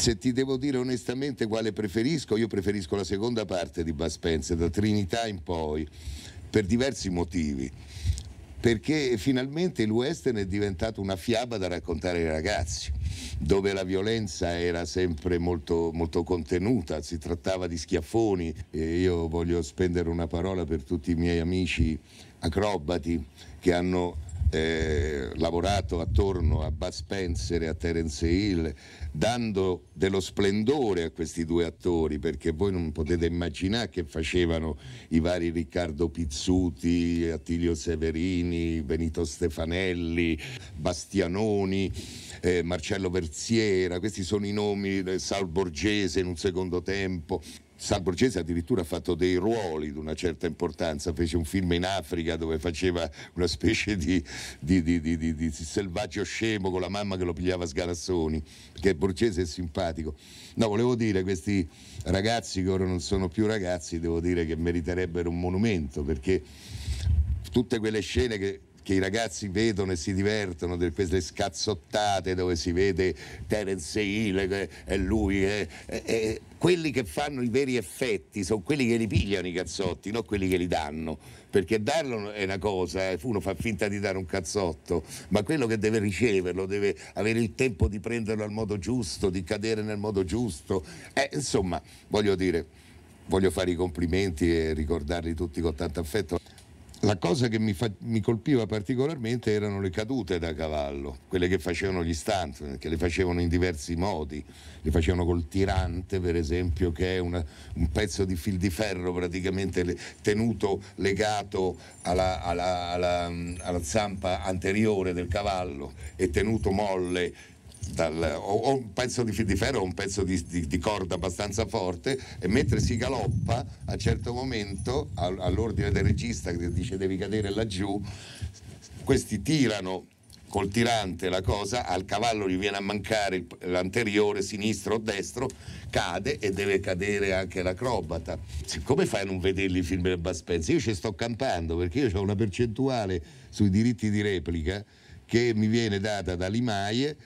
se ti devo dire onestamente quale preferisco, io preferisco la seconda parte di Bud Spencer, da Trinità in poi, per diversi motivi. Perché finalmente il western è diventato una fiaba da raccontare ai ragazzi, dove la violenza era sempre molto, molto contenuta, si trattava di schiaffoni. E io voglio spendere una parola per tutti i miei amici acrobati che hanno eh, lavorato attorno a Bud Spencer e a Terence Hill, dando dello splendore a questi due attori, perché voi non potete immaginare che facevano i vari Riccardo Pizzuti, Attilio Severini, Benito Stefanelli, Bastianoni, eh, Marcello Verziera, questi sono i nomi, eh, Sal Borgese in un secondo tempo, San Borgese addirittura ha fatto dei ruoli di una certa importanza, fece un film in Africa dove faceva una specie di, di, di, di selvaggio scemo con la mamma che lo pigliava a sgalazzoni, perché Borgese è simpatico. No, volevo dire, questi ragazzi che ora non sono più ragazzi, devo dire che meriterebbero un monumento, perché tutte quelle scene che che i ragazzi vedono e si divertono di queste scazzottate dove si vede Terence Hill e eh, lui eh, eh, eh, quelli che fanno i veri effetti sono quelli che li pigliano i cazzotti, non quelli che li danno. Perché darlo è una cosa, eh, uno fa finta di dare un cazzotto, ma quello che deve riceverlo deve avere il tempo di prenderlo al modo giusto, di cadere nel modo giusto. Eh, insomma, voglio dire, voglio fare i complimenti e ricordarli tutti con tanto affetto la cosa che mi, fa, mi, colpiva particolarmente erano le cadute da cavallo, quelle che facevano gli stunt, che le facevano in diversi modi, le facevano col tirante per esempio, che è una, un pezzo di fil di ferro praticamente le, tenuto legato alla, alla, alla, alla zampa anteriore del cavallo e tenuto molle dal, o, o, un pezzo di, di ferro o un pezzo di, di, di, corda abbastanza forte e mentre si galoppa a un certo momento a, all'ordine del regista che dice devi cadere laggiù questi tirano col tirante la cosa, al cavallo gli viene a mancare l'anteriore sinistro o destro, cade e deve cadere anche l'acrobata. come fai a non vederli i film del Bud Io ci sto campando perché io ho una percentuale sui diritti di replica che mi viene data da Limaie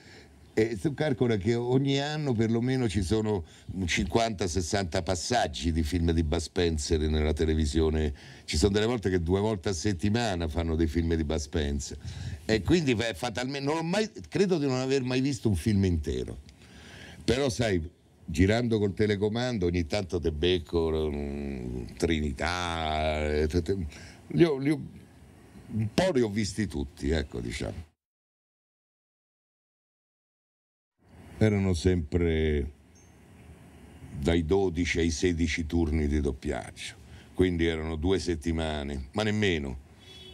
e tu calcola che ogni anno perlomeno ci sono 50-60 passaggi di film di Bud Spencer nella televisione. Ci sono delle volte che due volte a settimana fanno dei film di Bud Spencer. E quindi fatalmente, mai, credo di non aver mai visto un film intero. Però sai, girando col telecomando ogni tanto te becco mm, Trinità. Eh, li ho, li ho, un po' li ho visti tutti, ecco diciamo. erano sempre dai 12 ai 16 turni di doppiaggio, quindi erano due settimane, ma nemmeno,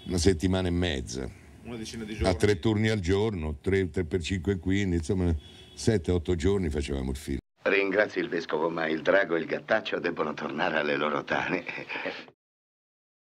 una settimana e mezza. Una decina di giorni. A tre turni al giorno, 3, 3 per 5 e 15, insomma 7-8 giorni facevamo il film. Ringrazio il vescovo, ma il drago e il gattaccio debbono tornare alle loro tane.